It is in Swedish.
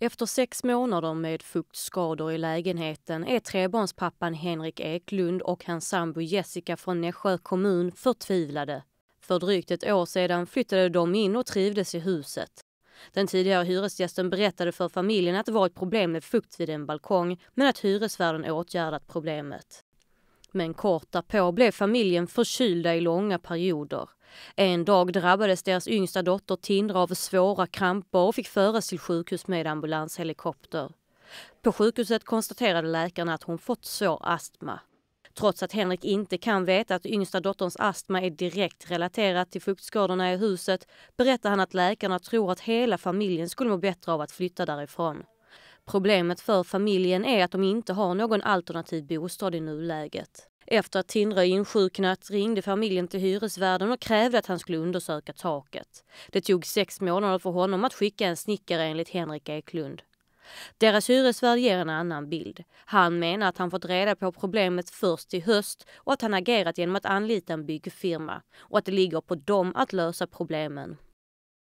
Efter sex månader med fuktskador i lägenheten är trebarnspappan Henrik Eklund och hans sambo Jessica från Nässjö kommun förtvivlade. För drygt ett år sedan flyttade de in och trivdes i huset. Den tidigare hyresgästen berättade för familjen att det var ett problem med fukt vid en balkong men att hyresvärden åtgärdat problemet. Men kort därpå blev familjen förkylda i långa perioder. En dag drabbades deras yngsta dotter Tindra av svåra kramper och fick föras till sjukhus med ambulanshelikopter. På sjukhuset konstaterade läkarna att hon fått svår astma. Trots att Henrik inte kan veta att yngsta dotterns astma är direkt relaterad till fuktskadorna i huset berättar han att läkarna tror att hela familjen skulle må bättre av att flytta därifrån. Problemet för familjen är att de inte har någon alternativ bostad i nuläget. Efter att Tindra insjuknat ringde familjen till hyresvärden och krävde att han skulle undersöka taket. Det tog sex månader för honom att skicka en snickare enligt Henrik Eklund. Deras hyresvärd ger en annan bild. Han menar att han fått reda på problemet först i höst och att han agerat genom att anlita en byggfirma och att det ligger på dem att lösa problemen.